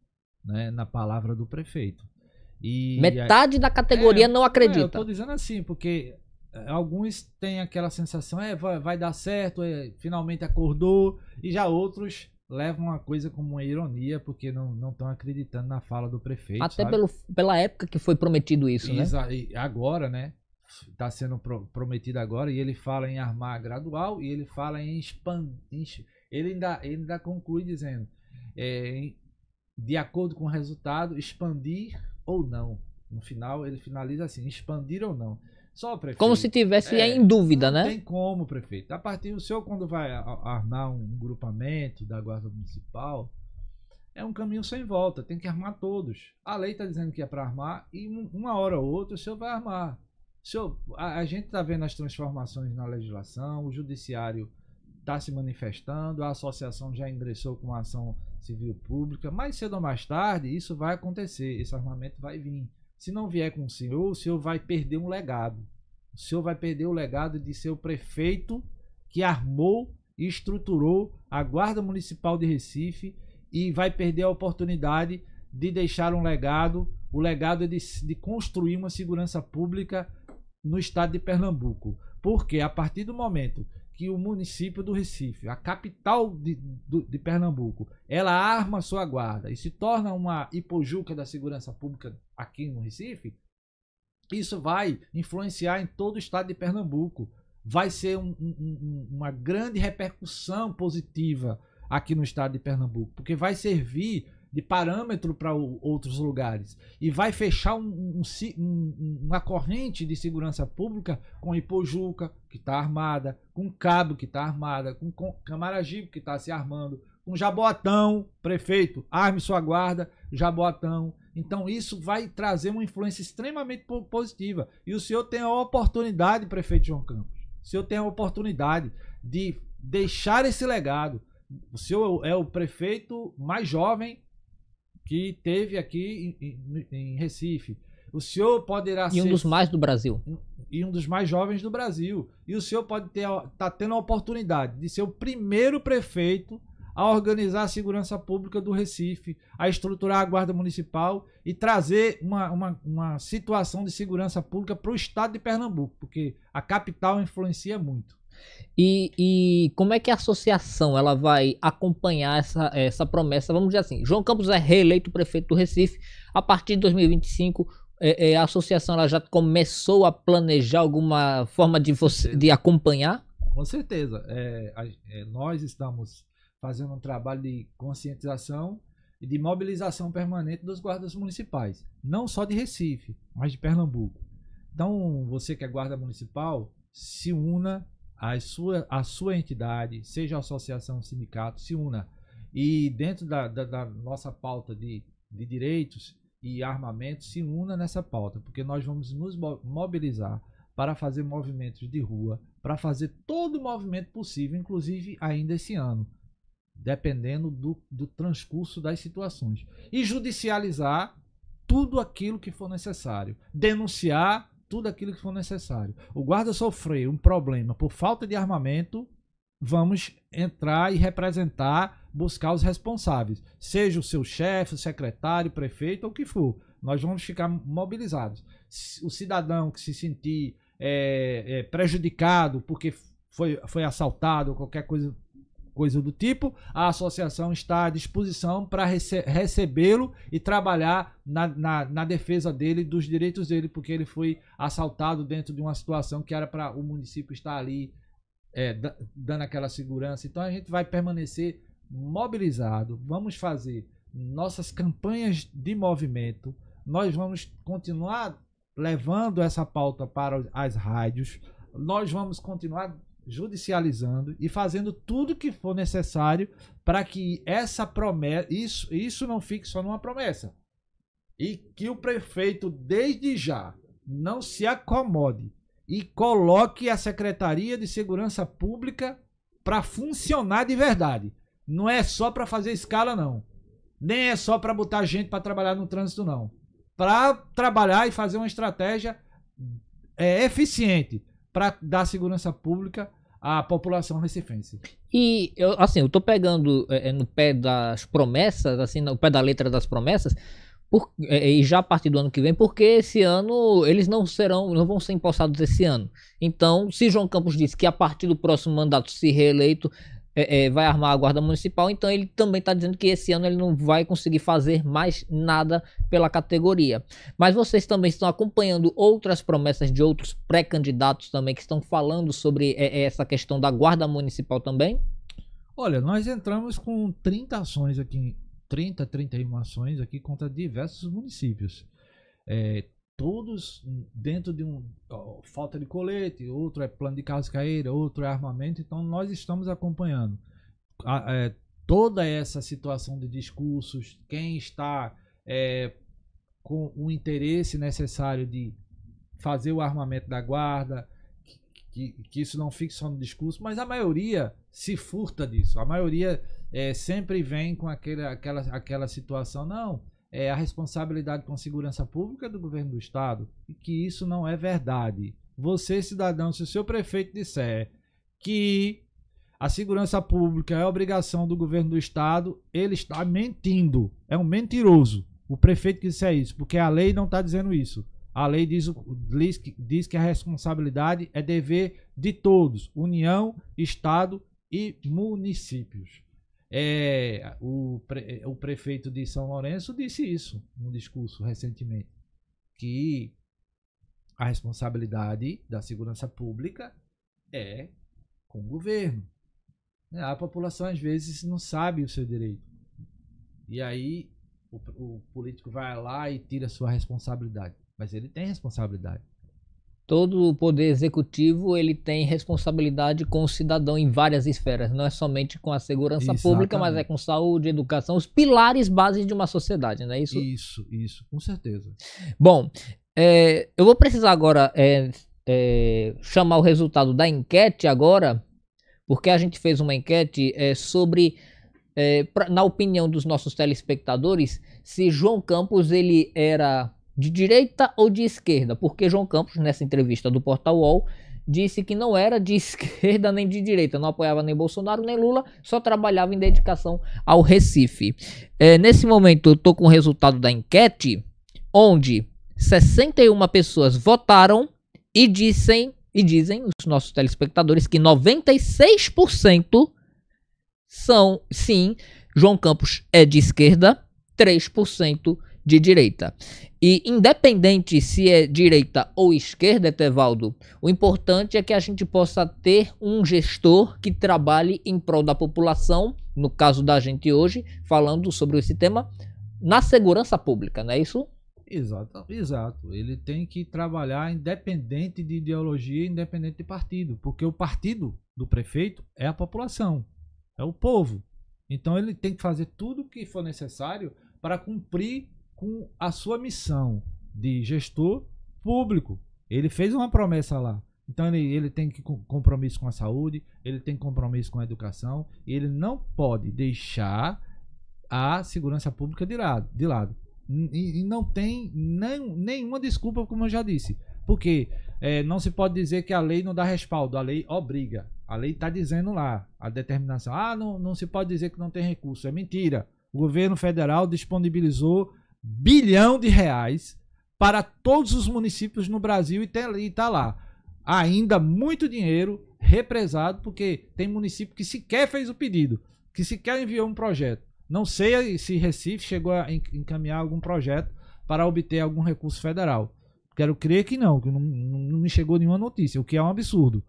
né, na palavra do prefeito. E Metade aí... da categoria é, não é, acredita. É, eu tô dizendo assim, porque eh, alguns têm aquela sensação, é, vai, vai dar certo, é, finalmente acordou, e já outros levam a coisa como uma ironia, porque não estão acreditando na fala do prefeito. Até pelo, pela época que foi prometido isso, né? Agora, né? Está sendo pro, prometido agora, e ele fala em armar gradual, e ele fala em expandir. Ele ainda, ele ainda conclui dizendo, é, de acordo com o resultado, expandir ou não. No final, ele finaliza assim: expandir ou não. Só, prefeito. Como se tivesse é, em dúvida, não né? Não tem como, prefeito. A partir do senhor, quando vai armar um grupamento da Guarda Municipal, é um caminho sem volta. Tem que armar todos. A lei está dizendo que é para armar e uma hora ou outra o senhor vai armar. O senhor, a, a gente está vendo as transformações na legislação, o judiciário está se manifestando, a associação já ingressou com uma ação civil pública, mais cedo ou mais tarde isso vai acontecer, esse armamento vai vir. Se não vier com o senhor, o senhor vai perder um legado. O senhor vai perder o legado de seu prefeito que armou e estruturou a Guarda Municipal de Recife e vai perder a oportunidade de deixar um legado, o legado de, de construir uma segurança pública no estado de Pernambuco. Porque a partir do momento que o município do Recife, a capital de, de Pernambuco, ela arma sua guarda e se torna uma hipojuca da segurança pública aqui no Recife, isso vai influenciar em todo o estado de Pernambuco. Vai ser um, um, uma grande repercussão positiva aqui no estado de Pernambuco, porque vai servir de parâmetro para outros lugares. E vai fechar um, um, um, uma corrente de segurança pública com Ipojuca, que está armada, com Cabo, que está armada, com, com Camaragibe, que está se armando, com Jaboatão, prefeito, arme sua guarda, Jaboatão. Então isso vai trazer uma influência extremamente positiva. E o senhor tem a oportunidade, prefeito João Campos, o senhor tem a oportunidade de deixar esse legado. O senhor é o prefeito mais jovem que teve aqui em, em, em Recife. O senhor poderá ser. E um dos mais do Brasil. E um dos mais jovens do Brasil. E o senhor pode ter tá tendo a oportunidade de ser o primeiro prefeito a organizar a segurança pública do Recife, a estruturar a Guarda Municipal e trazer uma, uma, uma situação de segurança pública para o estado de Pernambuco, porque a capital influencia muito. E, e, como é que a associação ela vai acompanhar essa, essa promessa? Vamos dizer assim, João Campos é reeleito prefeito do Recife. A partir de 2025, é, é, a associação ela já começou a planejar alguma forma de, você, de acompanhar? Com certeza. É, a, é, nós estamos fazendo um trabalho de conscientização e de mobilização permanente dos guardas municipais. Não só de Recife, mas de Pernambuco. Então, você que é guarda municipal, se una a sua, a sua entidade, seja associação, sindicato, se una. E dentro da, da, da nossa pauta de, de direitos e armamento, se una nessa pauta, porque nós vamos nos mobilizar para fazer movimentos de rua, para fazer todo o movimento possível, inclusive ainda esse ano, dependendo do, do transcurso das situações. E judicializar tudo aquilo que for necessário. Denunciar tudo aquilo que for necessário. O guarda sofrer um problema por falta de armamento, vamos entrar e representar, buscar os responsáveis, seja o seu chefe, o secretário, prefeito ou o que for. Nós vamos ficar mobilizados. O cidadão que se sentir é, é, prejudicado porque foi, foi assaltado ou qualquer coisa coisa do tipo, a associação está à disposição para rece recebê-lo e trabalhar na, na, na, defesa dele, dos direitos dele, porque ele foi assaltado dentro de uma situação que era para o município estar ali é, dando aquela segurança. Então a gente vai permanecer mobilizado, vamos fazer nossas campanhas de movimento, nós vamos continuar levando essa pauta para as rádios, nós vamos continuar judicializando e fazendo tudo que for necessário para que essa promessa, isso, isso não fique só numa promessa. E que o prefeito, desde já, não se acomode e coloque a Secretaria de Segurança Pública para funcionar de verdade. Não é só para fazer escala, não. Nem é só para botar gente para trabalhar no trânsito, não. Para trabalhar e fazer uma estratégia é, eficiente para dar segurança pública à população recifense. E, eu, assim, eu estou pegando é, é, no pé das promessas, assim, no pé da letra das promessas, por, é, e já a partir do ano que vem, porque esse ano eles não serão, não vão ser empossados esse ano. Então, se João Campos disse que a partir do próximo mandato, se reeleito, é, é, vai armar a guarda municipal, então ele também está dizendo que esse ano ele não vai conseguir fazer mais nada pela categoria. Mas vocês também estão acompanhando outras promessas de outros pré-candidatos também que estão falando sobre é, é essa questão da guarda municipal também? Olha, nós entramos com 30 ações aqui, 30, 31 ações aqui contra diversos municípios. É, todos dentro de um ó, falta de colete, outro é plano de carreira, outro é armamento. Então nós estamos acompanhando a, é, toda essa situação de discursos, quem está é, com o interesse necessário de fazer o armamento da guarda, que, que, isso não fique só no discurso, mas a maioria se furta disso. A maioria é, sempre vem com aquele, aquela, aquela situação, não é, a responsabilidade com a segurança pública do governo do estado e que isso não é verdade. Você, cidadão, se o seu prefeito disser que a segurança pública é obrigação do governo do estado, ele está mentindo. É um mentiroso. O prefeito que disser isso, porque a lei não está dizendo isso. A lei diz, diz, diz que a responsabilidade é dever de todos: União, Estado e municípios. É, o, pre, é, o prefeito de São Lourenço disse isso num discurso recentemente, que a responsabilidade da segurança pública é com o governo. Né, a população às vezes não sabe o seu direito. E aí o, o político vai lá e tira sua responsabilidade. Mas ele tem responsabilidade todo o poder executivo ele tem responsabilidade com o cidadão em várias esferas, não é somente com a segurança Exatamente. pública, mas é com saúde, educação, os pilares básicos de uma sociedade, não é isso? Isso, isso, com certeza. Bom, é, eu vou precisar agora é, é, chamar o resultado da enquete agora, porque a gente fez uma enquete é, sobre, é, pra, na opinião dos nossos telespectadores, se João Campos ele era de direita ou de esquerda? Porque João Campos, nessa entrevista do Portal UOL, disse que não era de esquerda nem de direita, não apoiava nem Bolsonaro nem Lula, só trabalhava em dedicação ao Recife. É, nesse momento, eu estou com o resultado da enquete, onde 61 pessoas votaram e dizem, e dizem os nossos telespectadores que 96% são, sim, João Campos é de esquerda, 3% de direita. E independente se é direita ou esquerda, Etevaldo, o importante é que a gente possa ter um gestor que trabalhe em prol da população, no caso da gente hoje, falando sobre esse tema, na segurança pública, não é isso? Exato, exato. Ele tem que trabalhar independente de ideologia, independente de partido, porque o partido do prefeito é a população, é o povo. Então ele tem que fazer tudo o que for necessário para cumprir com a sua missão de gestor público. Ele fez uma promessa lá. Então ele, ele tem que compromisso com a saúde, ele tem compromisso com a educação, ele não pode deixar a segurança pública de lado. De lado. E, e não tem nem, nenhuma desculpa, como eu já disse. Porque é, não se pode dizer que a lei não dá respaldo, a lei obriga. A lei está dizendo lá, a determinação. Ah, não, não se pode dizer que não tem recurso. É mentira. O governo federal disponibilizou bilhão de reais para todos os municípios no Brasil e está lá. Ainda muito dinheiro represado, porque tem município que sequer fez o pedido, que sequer enviou um projeto. Não sei se Recife chegou a encaminhar algum projeto para obter algum recurso federal. Quero crer que não, que não, me chegou nenhuma notícia, o que é um absurdo.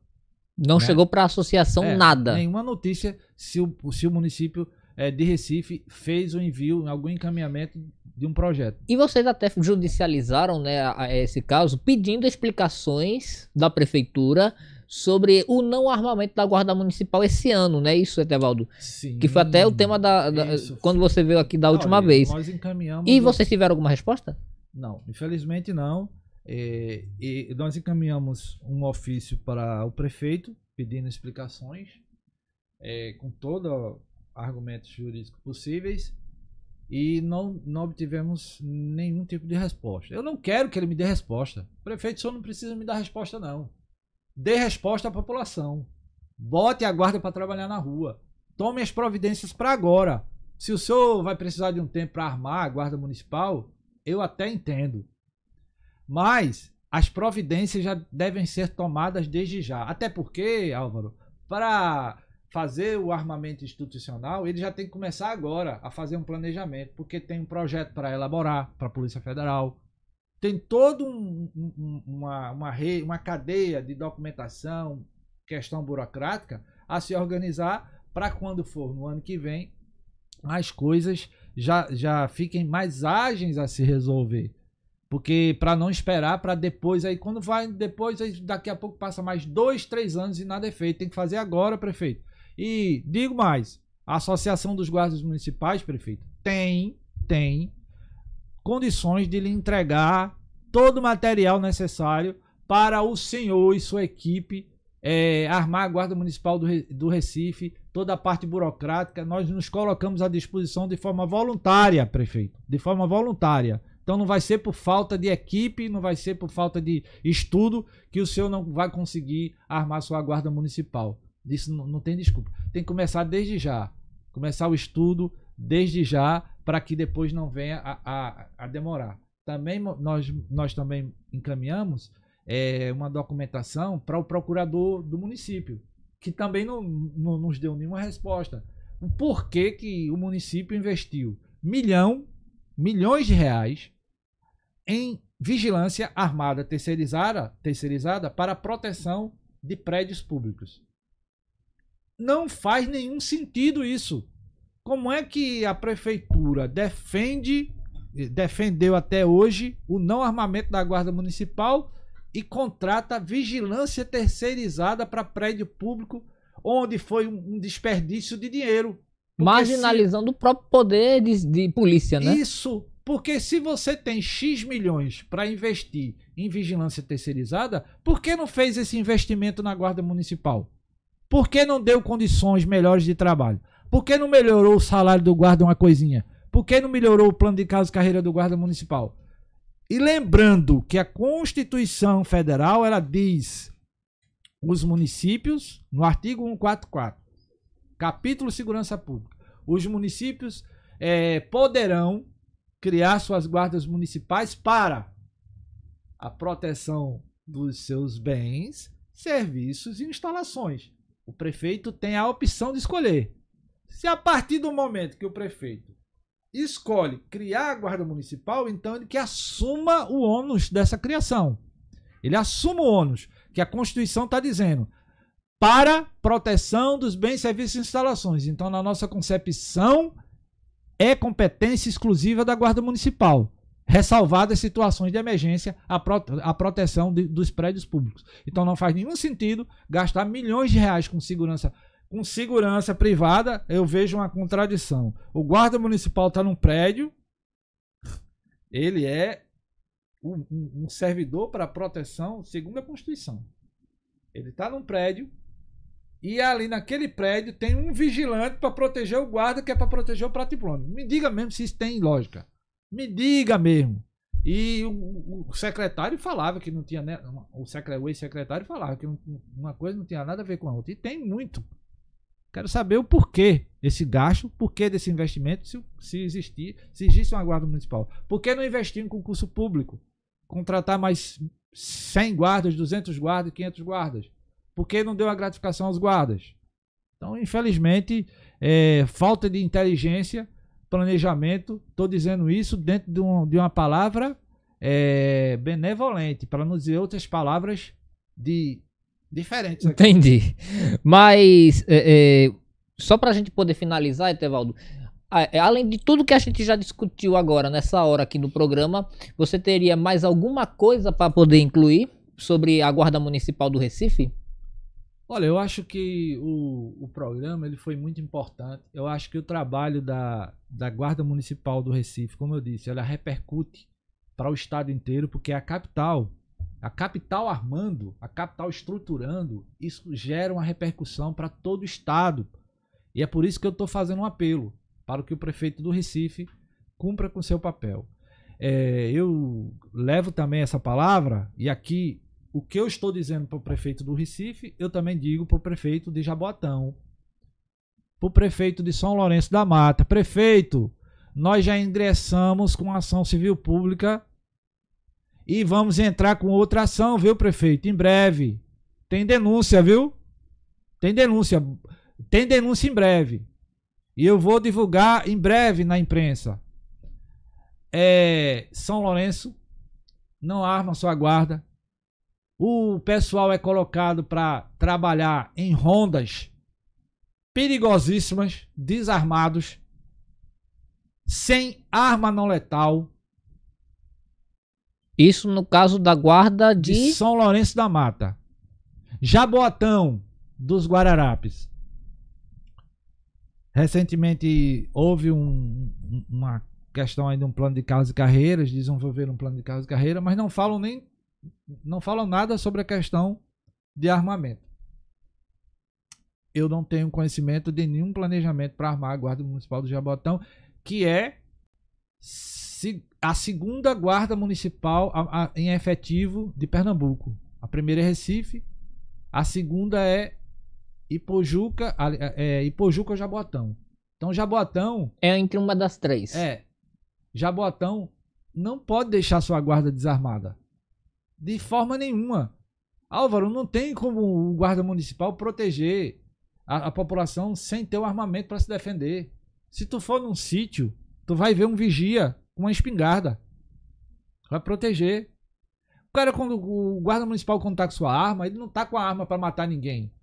Não né? chegou para a associação é, nada. Nenhuma notícia se o, se o município é, de Recife fez o envio, algum encaminhamento de um projeto. E vocês até judicializaram né, a, a esse caso, pedindo explicações da prefeitura sobre o não armamento da Guarda Municipal esse ano, né? Isso, Etevaldo? Sim. Que foi até o tema da, da quando você veio aqui da não, última vez. Nós encaminhamos. E vocês tiveram alguma resposta? Não, infelizmente não. É, e nós encaminhamos um ofício para o prefeito pedindo explicações é, com todo argumentos jurídicos possíveis e não, não obtivemos nenhum tipo de resposta. Eu não quero que ele me dê resposta. O prefeito só não precisa me dar resposta, não. Dê resposta à população. Bote a guarda para trabalhar na rua. Tome as providências para agora. Se o senhor vai precisar de um tempo para armar a guarda municipal, eu até entendo. Mas as providências já devem ser tomadas desde já. Até porque, Álvaro, para fazer o armamento institucional, ele já tem que começar agora a fazer um planejamento, porque tem um projeto para elaborar para a Polícia Federal, tem toda um, um, uma, uma, rede, uma cadeia de documentação, questão burocrática a se organizar para quando for no ano que vem as coisas já, já fiquem mais ágeis a se resolver. Porque para não esperar para depois, aí quando vai depois, aí daqui a pouco passa mais dois, três anos e nada é feito. Tem que fazer agora, prefeito. E digo mais, a Associação dos Guardas Municipais, prefeito, tem, tem condições de lhe entregar todo o material necessário para o senhor e sua equipe é, armar a Guarda Municipal do, do Recife, toda a parte burocrática. Nós nos colocamos à disposição de forma voluntária, prefeito, de forma voluntária. Então não vai ser por falta de equipe, não vai ser por falta de estudo que o senhor não vai conseguir armar sua guarda municipal. Isso não, não tem desculpa. Tem que começar desde já. Começar o estudo desde já para que depois não venha a, a, a, demorar. Também nós, nós também encaminhamos é, uma documentação para o procurador do município, que também não, não nos deu nenhuma resposta. O porquê que o município investiu milhão, milhões de reais em vigilância armada terceirizada, terceirizada para proteção de prédios públicos não faz nenhum sentido isso. Como é que a prefeitura defende, eh, defendeu até hoje o não armamento da Guarda Municipal e contrata vigilância terceirizada para prédio público, onde foi um desperdício de dinheiro? Porque Marginalizando se... o próprio poder de, de polícia, né? Isso, porque se você tem X milhões para investir em vigilância terceirizada, por que não fez esse investimento na Guarda Municipal? Por que não deu condições melhores de trabalho? Por que não melhorou o salário do guarda uma coisinha? Por que não melhorou o plano de casa e carreira do guarda municipal? E lembrando que a Constituição Federal, ela diz os municípios, no artigo 144, capítulo Segurança Pública, os municípios é, poderão criar suas guardas municipais para a proteção dos seus bens, serviços e instalações. O prefeito tem a opção de escolher. Se a partir do momento que o prefeito escolhe criar a guarda municipal, então ele que assuma o ônus dessa criação. Ele assuma o ônus, que a Constituição está dizendo, para proteção dos bens, serviços e instalações. Então, na nossa concepção, é competência exclusiva da guarda municipal ressalvadas situações de emergência, a, prote a proteção de, dos prédios públicos. Então não faz nenhum sentido gastar milhões de reais com segurança com segurança privada, eu vejo uma contradição. O guarda municipal está num prédio, ele é um, um servidor para proteção segundo a Constituição. Ele está num prédio e ali naquele prédio tem um vigilante para proteger o guarda que é para proteger o prato e plano. Me diga mesmo se isso tem lógica. Me diga mesmo. E o, o secretário falava que não tinha. Né, o, secretário, o ex-secretário falava que uma coisa não tinha nada a ver com a outra. E tem muito. Quero saber o porquê desse gasto, porquê desse investimento, se, se existir, se existe uma guarda municipal. Por que não investir em concurso público? Contratar mais 100 guardas, 200 guardas, 500 guardas? Por que não deu a gratificação aos guardas? Então, infelizmente, é, falta de inteligência planejamento. Estou dizendo isso dentro de, um, de uma palavra é, benevolente, para não dizer outras palavras de diferentes. Aqui. Entendi. Mas é, é, só para a gente poder finalizar, Etevaldo, é, além de tudo que a gente já discutiu agora nessa hora aqui do programa, você teria mais alguma coisa para poder incluir sobre a Guarda Municipal do Recife? Olha, eu acho que o, o programa ele foi muito importante. Eu acho que o trabalho da, da Guarda Municipal do Recife, como eu disse, ela repercute para o estado inteiro, porque a capital, a capital armando, a capital estruturando, isso gera uma repercussão para todo o estado. E é por isso que eu estou fazendo um apelo para que o prefeito do Recife cumpra com seu papel. É, eu levo também essa palavra e aqui o que eu estou dizendo para o prefeito do Recife, eu também digo para o prefeito de Jaboatão, para o prefeito de São Lourenço da Mata. Prefeito, nós já ingressamos com ação civil pública e vamos entrar com outra ação, viu, prefeito? Em breve. Tem denúncia, viu? Tem denúncia. Tem denúncia em breve. E eu vou divulgar em breve na imprensa. É, São Lourenço, não arma sua guarda o pessoal é colocado para trabalhar em rondas perigosíssimas, desarmados, sem arma não letal. Isso no caso da guarda de, de São Lourenço da Mata. Jaboatão dos Guararapes. Recentemente houve um, uma questão aí de um plano de casa e carreiras, desenvolveram um plano de casa e carreira, mas não falam nem não falam nada sobre a questão de armamento. Eu não tenho conhecimento de nenhum planejamento para armar a Guarda Municipal do Jabotão, que é a segunda Guarda Municipal em efetivo de Pernambuco. A primeira é Recife, a segunda é Ipojuca, é, é, Ipojuca ou Jaboatão. Então Jaboatão é entre uma das três. É. Jaboatão não pode deixar sua guarda desarmada. De forma nenhuma. Álvaro, não tem como o guarda municipal proteger a, a população sem ter o um armamento para se defender. Se tu for num sítio, tu vai ver um vigia com uma espingarda. Vai proteger. O cara, quando o guarda municipal contar tá sua arma, ele não tá com a arma para matar ninguém.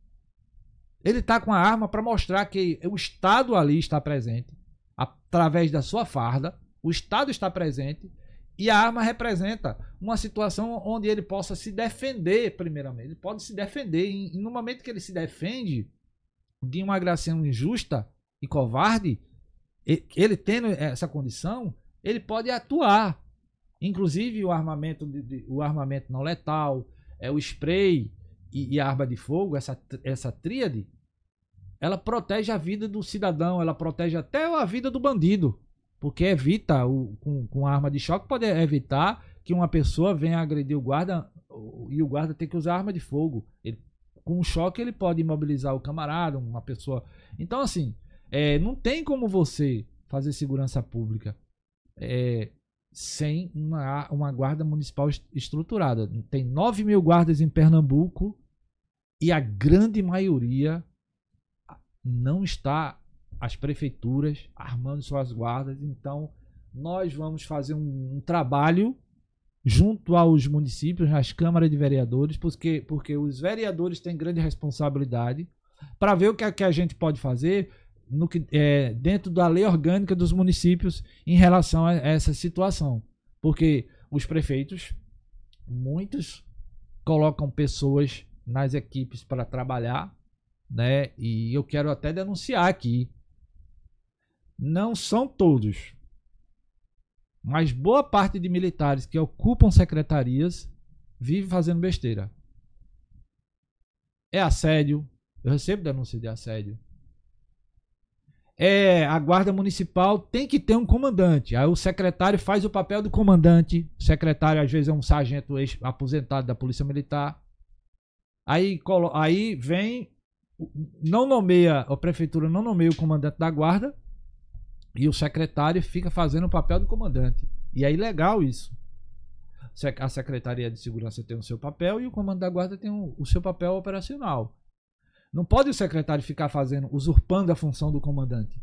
Ele tá com a arma para mostrar que o Estado ali está presente, através da sua farda. O Estado está presente e a arma representa uma situação onde ele possa se defender, primeiramente. Ele pode se defender. E no momento que ele se defende de uma agressão injusta e covarde, ele tendo essa condição, ele pode atuar. Inclusive o armamento, de, de, o armamento não letal, é o spray e, e, a arma de fogo, essa, essa tríade, ela protege a vida do cidadão, ela protege até a vida do bandido. Porque evita, o, com, com arma de choque, pode evitar que uma pessoa venha agredir o guarda e o guarda tem que usar arma de fogo. Ele, com um choque, ele pode imobilizar o camarada, uma pessoa. Então, assim, é, não tem como você fazer segurança pública é, sem uma, uma guarda municipal estruturada. Tem 9 mil guardas em Pernambuco e a grande maioria não está as prefeituras armando suas guardas. Então, nós vamos fazer um, um trabalho junto aos municípios, nas câmaras de vereadores, porque, porque os vereadores têm grande responsabilidade para ver o que, é que a gente pode fazer no que, é, dentro da lei orgânica dos municípios em relação a essa situação. Porque os prefeitos, muitos, colocam pessoas nas equipes para trabalhar, né? E eu quero até denunciar aqui não são todos. Mas boa parte de militares que ocupam secretarias vive fazendo besteira. É assédio. Eu recebo denúncia de assédio. É, a guarda municipal tem que ter um comandante. Aí o secretário faz o papel do comandante. O secretário, às vezes, é um sargento aposentado da Polícia Militar. Aí, aí vem, não nomeia, a prefeitura não nomeia o comandante da guarda, e o secretário fica fazendo o papel do comandante. E é legal isso. A Secretaria de Segurança tem o seu papel e o comando da guarda tem o seu papel operacional. Não pode o secretário ficar fazendo, usurpando a função do comandante.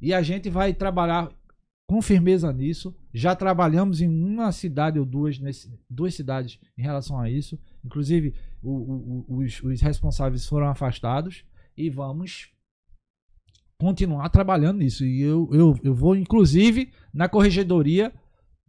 E a gente vai trabalhar com firmeza nisso. Já trabalhamos em uma cidade ou duas, nesse, duas cidades em relação a isso. Inclusive, o, o, os, os responsáveis foram afastados e vamos continuar trabalhando nisso. E eu, eu, eu vou, inclusive, na corregedoria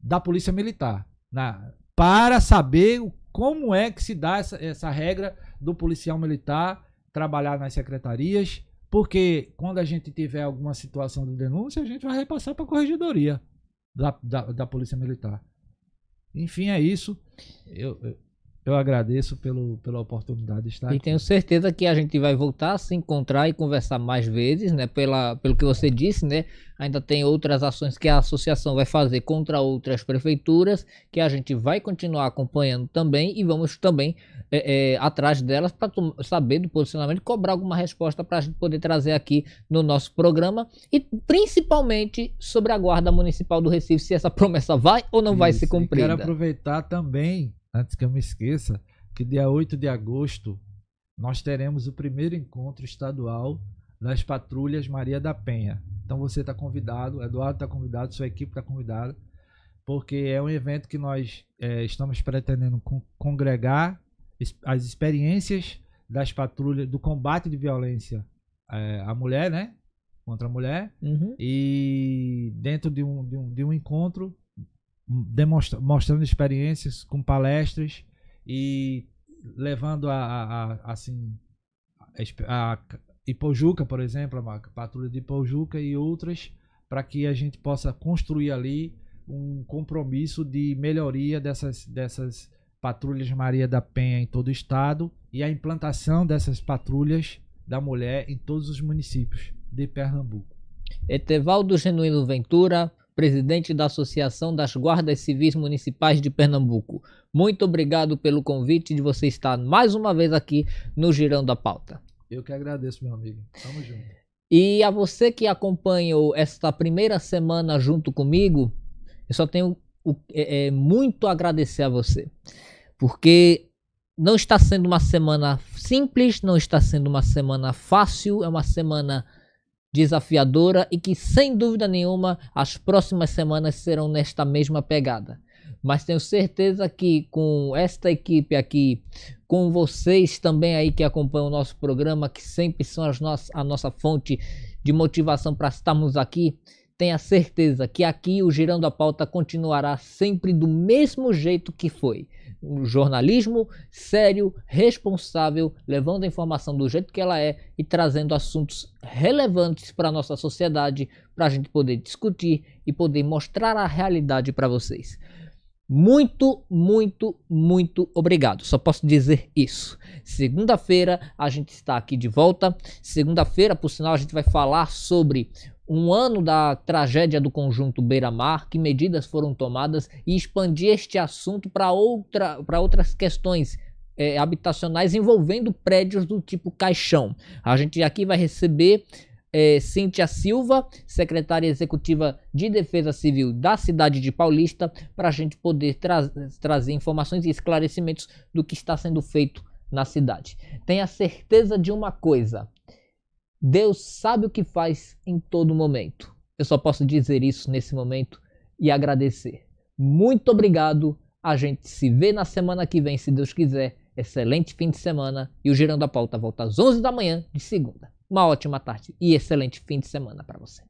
da Polícia Militar, na, para saber como é que se dá essa, essa regra do policial militar trabalhar nas secretarias, porque quando a gente tiver alguma situação de denúncia, a gente vai repassar para a corregedoria da, da, da Polícia Militar. Enfim, é isso. Eu, eu, eu agradeço pelo, pela oportunidade de estar e aqui. E tenho certeza que a gente vai voltar a se encontrar e conversar mais vezes, né? Pela, pelo que você disse, né? Ainda tem outras ações que a associação vai fazer contra outras prefeituras, que a gente vai continuar acompanhando também e vamos também é, é, atrás delas para saber do posicionamento, cobrar alguma resposta para a gente poder trazer aqui no nosso programa e principalmente sobre a Guarda Municipal do Recife, se essa promessa vai ou não Isso, vai ser cumprida. Quero aproveitar também antes que eu me esqueça, que dia 8 de agosto nós teremos o primeiro encontro estadual das patrulhas Maria da Penha. Então você está convidado, Eduardo está convidado, sua equipe está convidada, porque é um evento que nós é, estamos pretendendo congregar as experiências das patrulhas do combate de violência é, à mulher, né? Contra a mulher. Uhum. E dentro de um, de um, de um encontro demonstra, mostrando experiências com palestras e levando a, a, a assim a, a Ipojuca, por exemplo, a patrulha de Ipojuca e outras, para que a gente possa construir ali um compromisso de melhoria dessas, dessas patrulhas Maria da Penha em todo o estado e a implantação dessas patrulhas da mulher em todos os municípios de Pernambuco. Etevaldo Genuíno Ventura, presidente da Associação das Guardas Civis Municipais de Pernambuco. Muito obrigado pelo convite de você estar mais uma vez aqui no Girando a Pauta. Eu que agradeço, meu amigo. Tamo junto. E a você que acompanhou esta primeira semana junto comigo, eu só tenho é, é, muito a agradecer a você. Porque não está sendo uma semana simples, não está sendo uma semana fácil, é uma semana desafiadora e que, sem dúvida nenhuma, as próximas semanas serão nesta mesma pegada. Mas tenho certeza que com esta equipe aqui, com vocês também aí que acompanham o nosso programa, que sempre são as nossas, a nossa fonte de motivação para estarmos aqui, tenha certeza que aqui o Girando a Pauta continuará sempre do mesmo jeito que foi um jornalismo sério, responsável, levando a informação do jeito que ela é e trazendo assuntos relevantes para a nossa sociedade, para a gente poder discutir e poder mostrar a realidade para vocês. Muito, muito, muito obrigado. Só posso dizer isso. Segunda-feira a gente está aqui de volta. Segunda-feira, por sinal, a gente vai falar sobre um ano da tragédia do conjunto Beira-Mar, que medidas foram tomadas e expandir este assunto para outra, outras questões é, habitacionais envolvendo prédios do tipo caixão. A gente aqui vai receber é, Cíntia Silva, secretária executiva de Defesa Civil da cidade de Paulista, para a gente poder tra trazer informações e esclarecimentos do que está sendo feito na cidade. Tenha certeza de uma coisa: Deus sabe o que faz em todo momento. Eu só posso dizer isso nesse momento e agradecer. Muito obrigado. A gente se vê na semana que vem, se Deus quiser. Excelente fim de semana. E o Girando a Pauta volta às 11 da manhã de segunda. Uma ótima tarde e excelente fim de semana para você.